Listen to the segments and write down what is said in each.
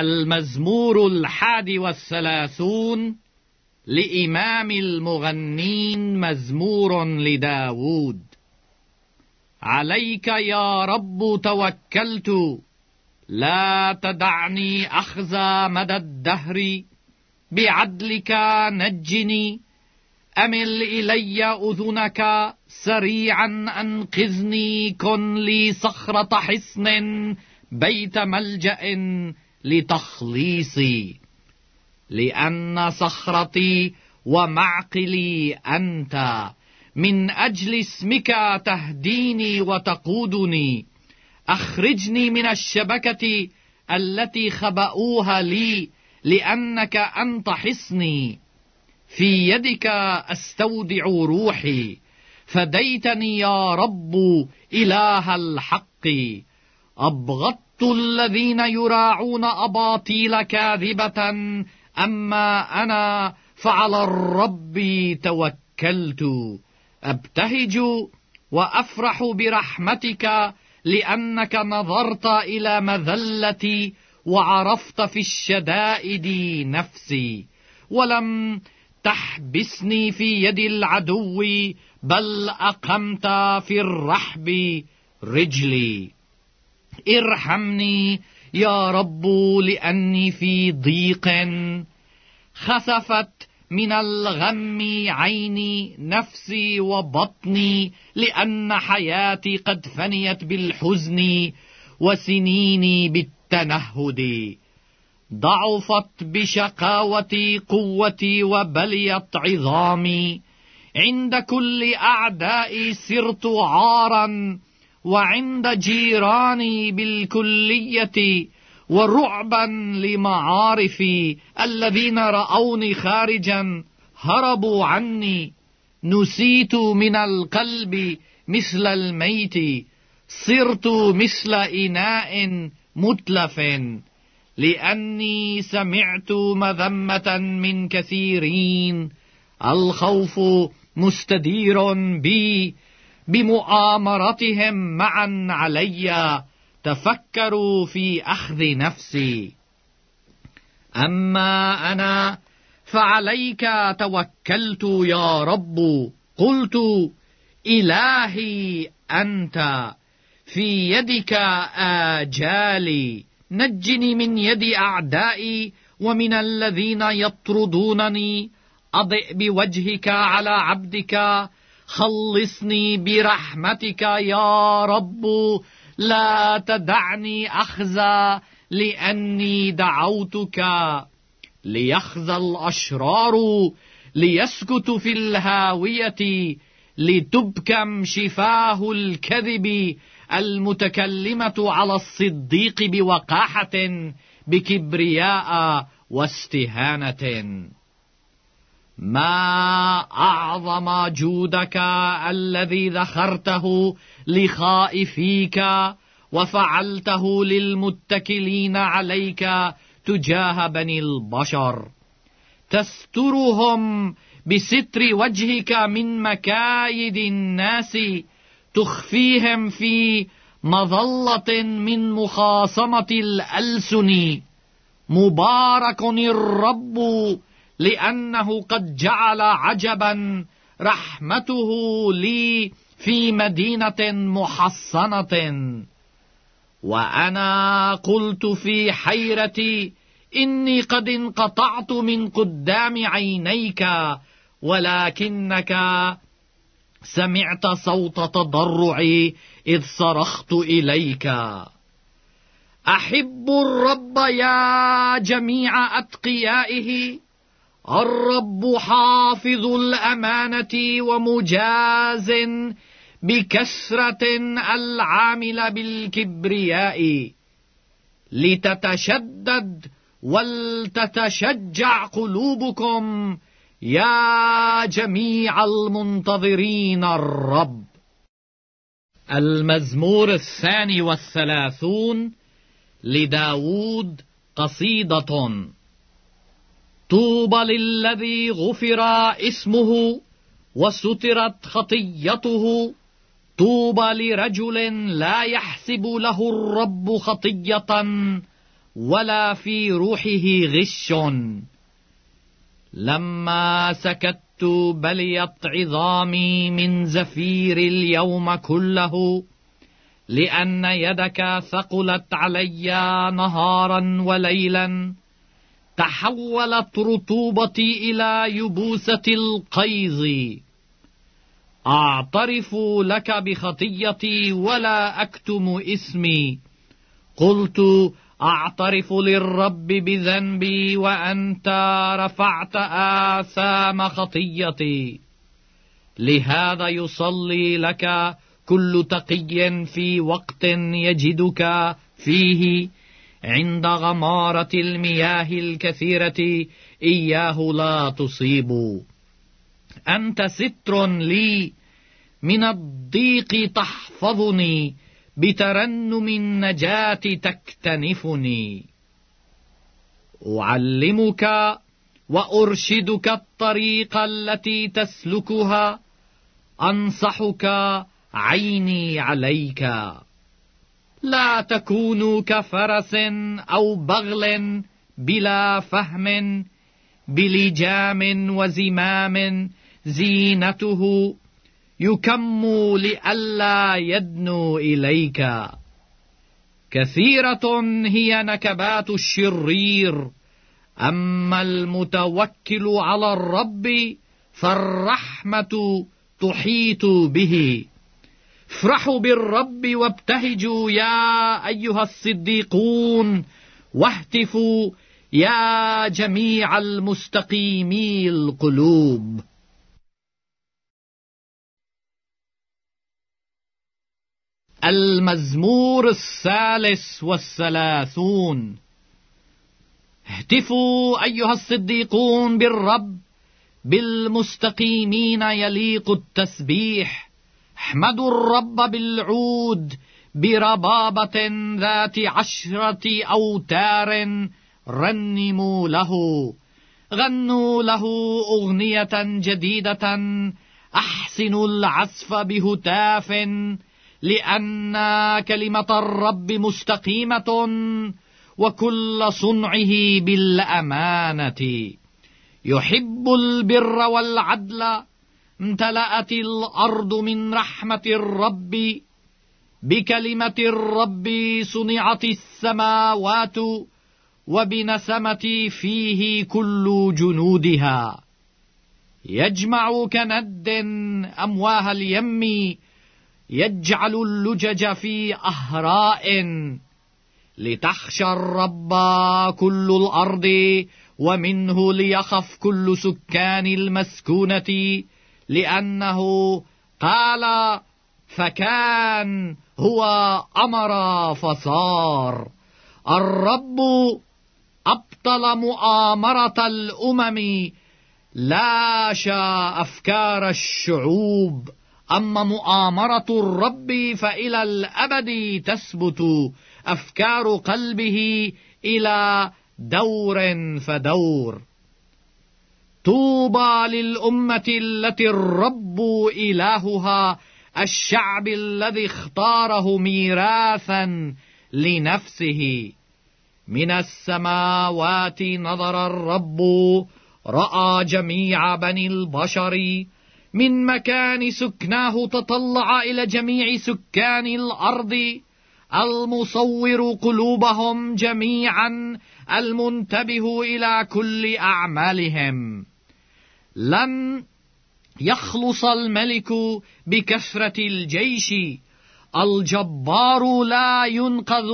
المزمور الحادي والثلاثون لإمام المغنين مزمور لداود عليك يا رب توكلت لا تدعني أخزى مدى الدهر بعدلك نجني أمل إلي أذنك سريعا أنقذني كن لي صخرة حصن بيت ملجأ لتخليصي لأن صخرتي ومعقلي أنت من أجل اسمك تهديني وتقودني أخرجني من الشبكة التي خبأوها لي لأنك أنت حصني في يدك أستودع روحي فديتني يا رب إله الحق أبغضت الذين يراعون أباطيل كاذبة أما أنا فعلى الرب توكلت أبتهج وأفرح برحمتك لأنك نظرت إلى مذلتي وعرفت في الشدائد نفسي ولم تحبسني في يد العدو بل أقمت في الرحب رجلي ارحمني يا رب لأني في ضيق خسفت من الغم عيني نفسي وبطني لأن حياتي قد فنيت بالحزن وسنيني بالتنهد ضعفت بشقاوتي قوتي وبليت عظامي عند كل أعدائي صرت عارا وعند جيراني بالكلية ورعبا لمعارفي الذين رأوني خارجا هربوا عني نسيت من القلب مثل الميت صرت مثل إناء متلف لأني سمعت مذمة من كثيرين الخوف مستدير بي بمؤامرتهم معا علي تفكروا في أخذ نفسي أما أنا فعليك توكلت يا رب قلت إلهي أنت في يدك آجالي نجني من يد أعدائي ومن الذين يطردونني أضئ بوجهك على عبدك خلصني برحمتك يا رب لا تدعني أخزى لأني دعوتك ليخزى الأشرار ليسكت في الهاوية لتبكم شفاه الكذب المتكلمة على الصديق بوقاحة بكبرياء واستهانة ما أعظم جودك الذي ذخرته لخائفيك وفعلته للمتكلين عليك تجاه بني البشر تسترهم بستر وجهك من مكايد الناس تخفيهم في مظلة من مخاصمة الألسن مبارك الرب لأنه قد جعل عجبا رحمته لي في مدينة محصنة وأنا قلت في حيرتي إني قد انقطعت من قدام عينيك ولكنك سمعت صوت تضرعي إذ صرخت إليك أحب الرب يا جميع أتقيائه الرب حافظ الأمانة ومجاز بكسرة العامل بالكبرياء لتتشدد ولتتشجع قلوبكم يا جميع المنتظرين الرب المزمور الثاني والثلاثون لداود قصيدة طوبى للذي غفر اسمه وسترت خطيته طوبى لرجل لا يحسب له الرب خطية ولا في روحه غش لما سكت بليت عظامي من زفير اليوم كله لأن يدك ثقلت علي نهارا وليلا تحولت رطوبتي إلى يبوسة القيظ أعترف لك بخطيتي ولا أكتم اسمي قلت أعترف للرب بذنبي وأنت رفعت آثام خطيتي لهذا يصلي لك كل تقي في وقت يجدك فيه عند غمارة المياه الكثيرة إياه لا تصيبوا أنت ستر لي من الضيق تحفظني بترنم النجاة تكتنفني أعلمك وأرشدك الطريق التي تسلكها أنصحك عيني عليك لا تكونوا كفرس أو بغل بلا فهم بلجام وزمام زينته يكم لئلا يدنو إليك كثيرة هي نكبات الشرير أما المتوكل على الرب فالرحمة تحيط به افرحوا بالرب وابتهجوا يا أيها الصديقون واهتفوا يا جميع المستقيمي القلوب المزمور الثالث والثلاثون اهتفوا أيها الصديقون بالرب بالمستقيمين يليق التسبيح احمدوا الرب بالعود بربابة ذات عشرة أوتار رنموا له غنوا له أغنية جديدة أحسنوا العزف بهتاف لأن كلمة الرب مستقيمة وكل صنعه بالأمانة يحب البر والعدل امتلأت الأرض من رحمة الرب بكلمة الرب صنعت السماوات وبنسمة فيه كل جنودها يجمع كند أمواه اليم يجعل اللجج في أهراء لتخشى الرب كل الأرض ومنه ليخف كل سكان المسكونة لأنه قال فكان هو أمر فصار الرب أبطل مؤامرة الأمم شاء أفكار الشعوب أما مؤامرة الرب فإلى الأبد تثبت أفكار قلبه إلى دور فدور طوبى للأمة التي الرب إلهها الشعب الذي اختاره ميراثا لنفسه من السماوات نظر الرب رأى جميع بني البشر من مكان سكناه تطلع إلى جميع سكان الأرض المصور قلوبهم جميعا المنتبه إلى كل أعمالهم لن يخلص الملك بكثرة الجيش الجبار لا ينقذ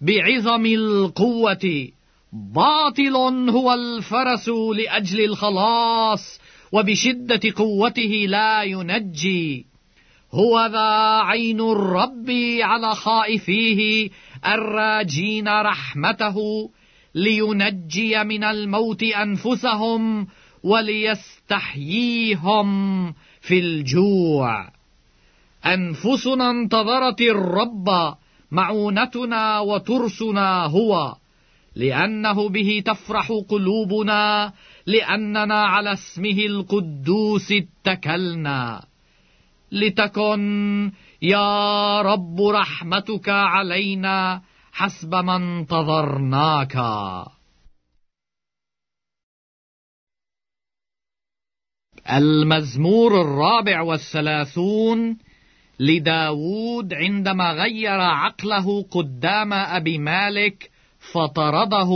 بعظم القوة باطل هو الفرس لأجل الخلاص وبشدة قوته لا ينجي هو ذا عين الرب على خائفيه الراجين رحمته لينجي من الموت أنفسهم وليستحييهم في الجوع أنفسنا انتظرت الرب معونتنا وترسنا هو لأنه به تفرح قلوبنا لأننا على اسمه القدوس اتكلنا لتكن يا رب رحمتك علينا حسب ما انتظرناك المزمور الرابع والثلاثون لداوود عندما غير عقله قدام أبي مالك فطرده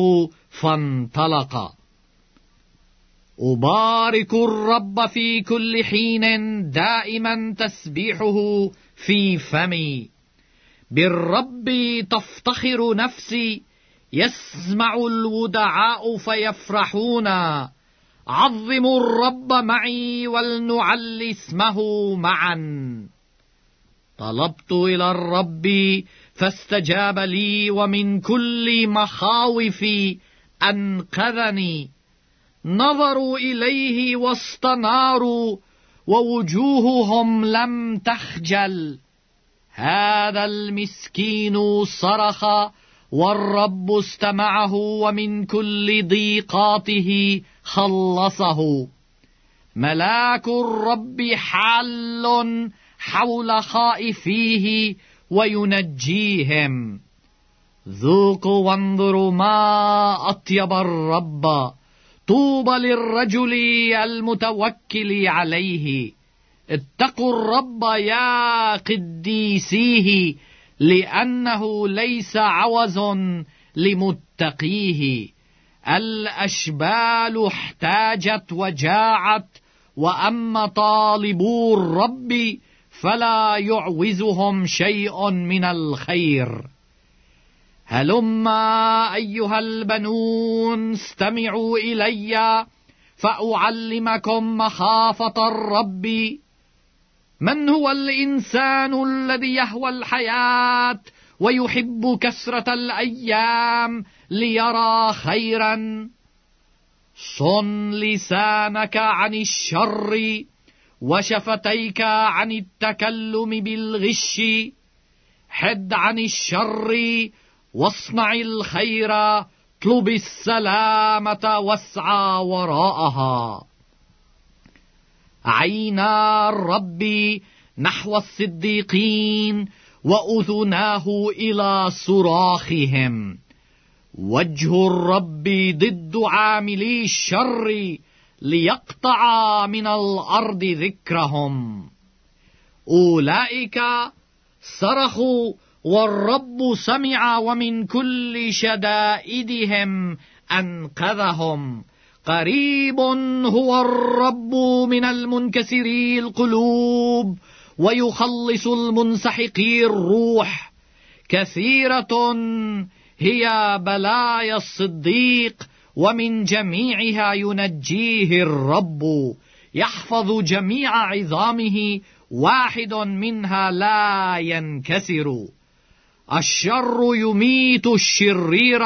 فانطلق أبارك الرب في كل حين دائما تسبيحه في فمي بالرب تفتخر نفسي يسمع الودعاء فيفرحون عظموا الرب معي ولنعلي اسمه معا طلبت إلى الرب فاستجاب لي ومن كل مخاوفي أنقذني نظروا إليه واستناروا ووجوههم لم تخجل هذا المسكين صرخ والرب استمعه ومن كل ضيقاته خلصه ملاك الرب حل حول خائفيه وينجيهم ذوقوا وانظروا ما أطيب الرب طوبى للرجل المتوكل عليه اتقوا الرب يا قديسيه لأنه ليس عوز لمتقيه الأشبال احتاجت وجاعت وأما طالبو الرب فلا يعوزهم شيء من الخير هلما أيها البنون استمعوا إليّ فأعلمكم مخافة الرب من هو الإنسان الذي يهوى الحياة ويحب كسرة الأيام ليرى خيرا صن لسانك عن الشر وشفتيك عن التكلم بالغش حد عن الشر واصنع الخير اطلب السلامة واسعى وراءها عينا الرب نحو الصديقين وأذناه إلى صراخهم وجه الرب ضد عاملي الشر ليقطع من الأرض ذكرهم أولئك صرخوا والرب سمع ومن كل شدائدهم أنقذهم قريب هو الرب من المنكسري القلوب ويخلص المنسحقي الروح كثيرة هي بلايا الصديق ومن جميعها ينجيه الرب يحفظ جميع عظامه واحد منها لا ينكسر الشر يميت الشرير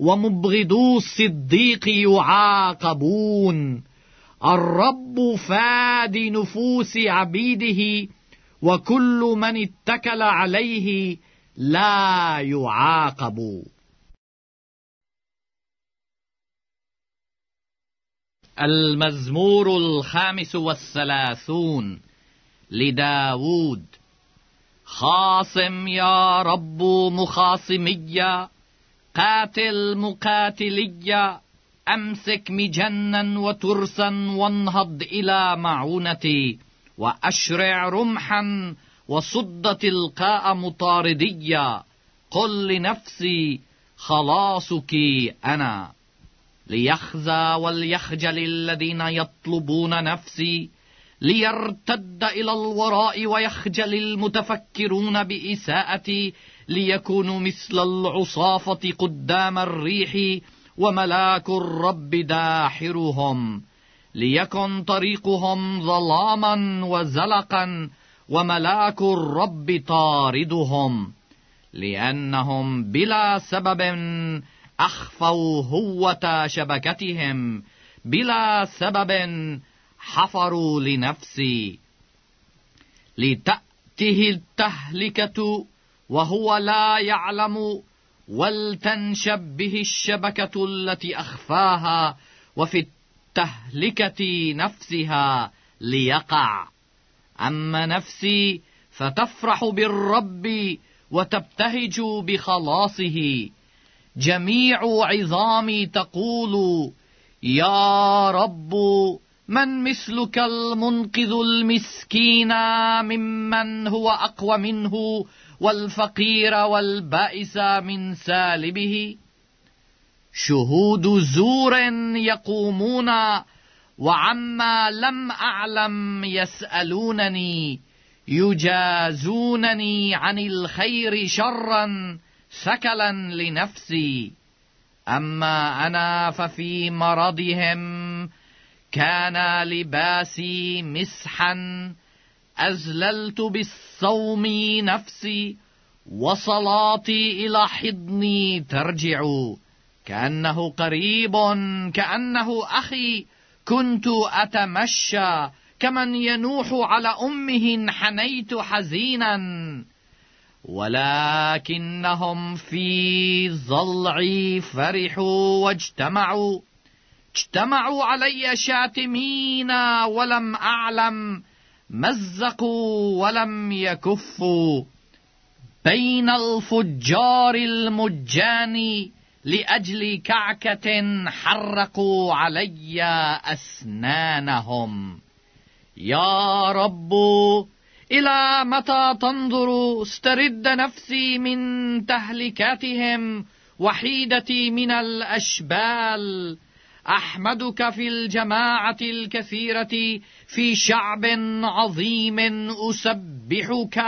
ومبغضو الصديق يعاقبون الرب فادي نفوس عبيده وكل من اتكل عليه لا يعاقب المزمور الخامس والثلاثون لداود خاصم يا رب مخاصميا قاتل مقاتلي أمسك مجنا وترسا وانهض إلى معونتي وأشرع رمحا وصد تلقاء مطارديا قل لنفسي خلاصك أنا ليخزى وليخجل الذين يطلبون نفسي ليرتد إلى الوراء ويخجل المتفكرون بإساءتي ليكونوا مثل العصافة قدام الريح وملاك الرب داحرهم ليكن طريقهم ظلاما وزلقا وملاك الرب طاردهم لأنهم بلا سبب أخفوا هوة شبكتهم بلا سبب حفروا لنفسي لتأته التهلكة وهو لا يعلم ولتنشب به الشبكة التي أخفاها وفي التهلكة نفسها ليقع أما نفسي فتفرح بالرب وتبتهج بخلاصه جميع عظامي تقول يا رب من مثلك المنقذ المسكين ممن هو أقوى منه والفقير والبائس من سالبه شهود زور يقومون وعما لم أعلم يسألونني يجازونني عن الخير شرا سكلا لنفسي أما أنا ففي مرضهم كان لباسي مسحا أزللت بالصوم نفسي وصلاتي إلى حضني ترجع كأنه قريب كأنه أخي كنت أتمشى كمن ينوح على أمه انحنيت حزينا ولكنهم في ضلعي فرحوا واجتمعوا اجتمعوا علي شاتمين ولم أعلم مزقوا ولم يكفوا بين الفجار المجان لأجل كعكة حرقوا علي أسنانهم يا رب إلى متى تنظر استرد نفسي من تهلكاتهم وحيدتي من الأشبال أحمدك في الجماعة الكثيرة في شعب عظيم أسبحك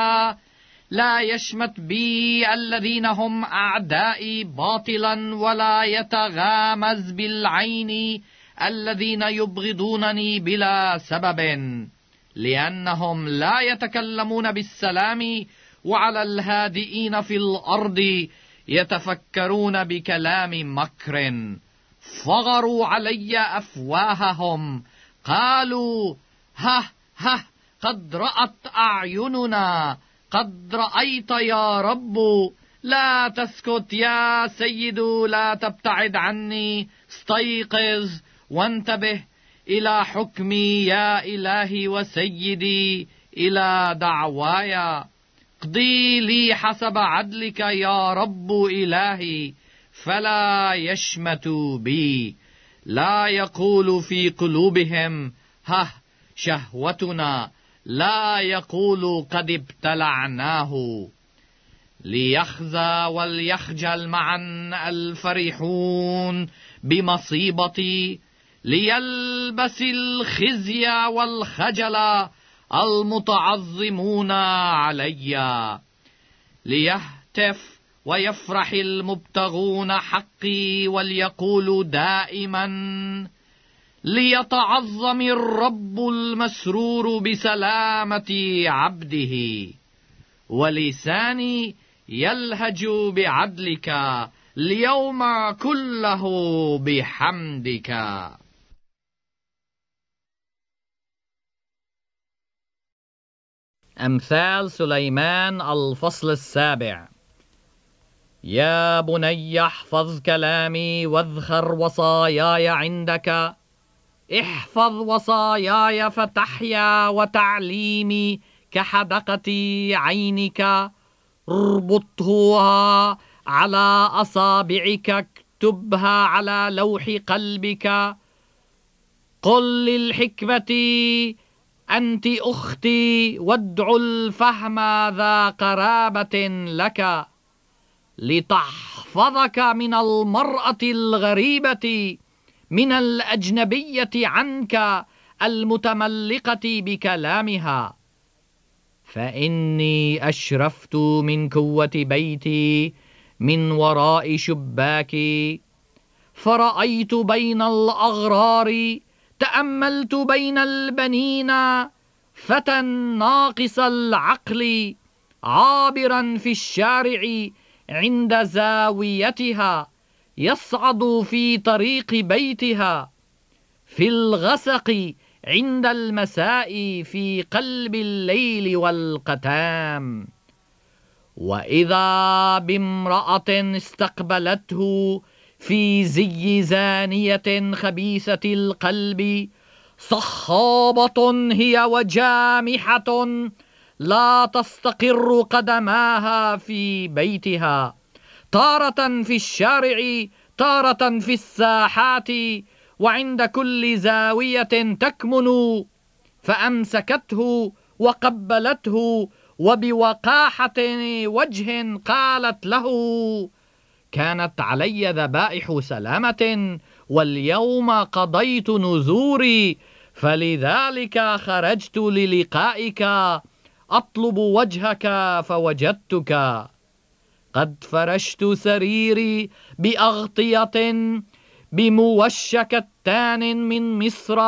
لا يشمت بي الذين هم أعدائي باطلا ولا يتغامز بالعين الذين يبغضونني بلا سبب لأنهم لا يتكلمون بالسلام وعلى الهادئين في الأرض يتفكرون بكلام مكر فغروا علي أفواههم قالوا ها ها قد رأت أعيننا قد رأيت يا رب لا تسكت يا سيد لا تبتعد عني استيقظ وانتبه إلى حكمي يا إلهي وسيدي إلى دعواي اقضي لي حسب عدلك يا رب إلهي فلا يشمتوا بي لا يقول في قلوبهم ها شهوتنا لا يقول قد ابتلعناه ليخزى وليخجل معا الفرحون بمصيبتي ليلبس الخزي والخجل المتعظمون علي ليهتف ويفرح المبتغون حقي وليقولوا دائما ليتعظم الرب المسرور بسلامة عبده ولساني يلهج بعدلك ليوم كله بحمدك أمثال سليمان الفصل السابع يا بني احفظ كلامي واذخر وصاياي عندك احفظ وصاياي فتحيا وتعليمي كحدقة عينك اربطها على أصابعك اكتبها على لوح قلبك قل للحكمة أنت أختي وادع الفهم ذا قرابة لك لتحفظك من المرأة الغريبة من الأجنبية عنك المتملقة بكلامها فإني أشرفت من كوة بيتي من وراء شباكي فرأيت بين الأغرار تأملت بين البنين فتى ناقص العقل عابرا في الشارع عند زاويتها يصعد في طريق بيتها في الغسق عند المساء في قلب الليل والقتام واذا بامراه استقبلته في زي زانيه خبيثه القلب صخابه هي وجامحه لا تستقر قدماها في بيتها تارة في الشارع تارة في الساحات وعند كل زاوية تكمن فأمسكته وقبلته وبوقاحة وجه قالت له كانت علي ذبائح سلامة واليوم قضيت نزوري فلذلك خرجت للقائك أطلب وجهك فوجدتك قد فرشت سريري بأغطية بموشك التان من مصر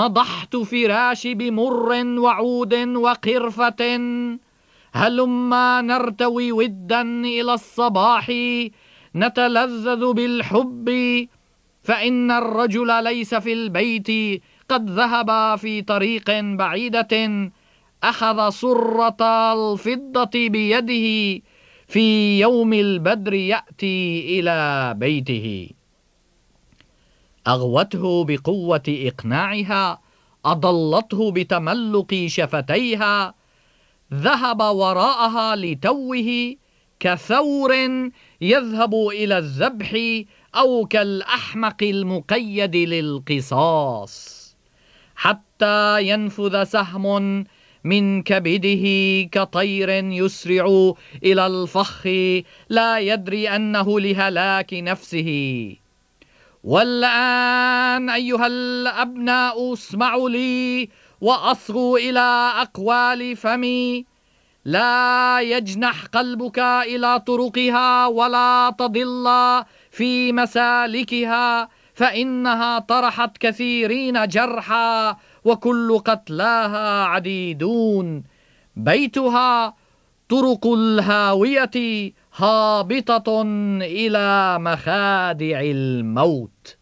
نضحت فراشي بمر وعود وقرفة هلما نرتوي ودا إلى الصباح نتلذذ بالحب فإن الرجل ليس في البيت قد ذهب في طريق بعيدة أخذ صرة الفضة بيده في يوم البدر يأتي إلى بيته أغوته بقوة إقناعها أضلته بتملق شفتيها ذهب وراءها لتوه كثور يذهب إلى الذبح أو كالأحمق المقيد للقصاص حتى ينفذ سهم من كبده كطير يسرع إلى الفخ لا يدري أنه لهلاك نفسه والآن أيها الأبناء اسمعوا لي وأصغوا إلى أقوال فمي لا يجنح قلبك إلى طرقها ولا تضل في مسالكها فإنها طرحت كثيرين جرحا وكل قتلاها عديدون بيتها طرق الهاوية هابطة إلى مخادع الموت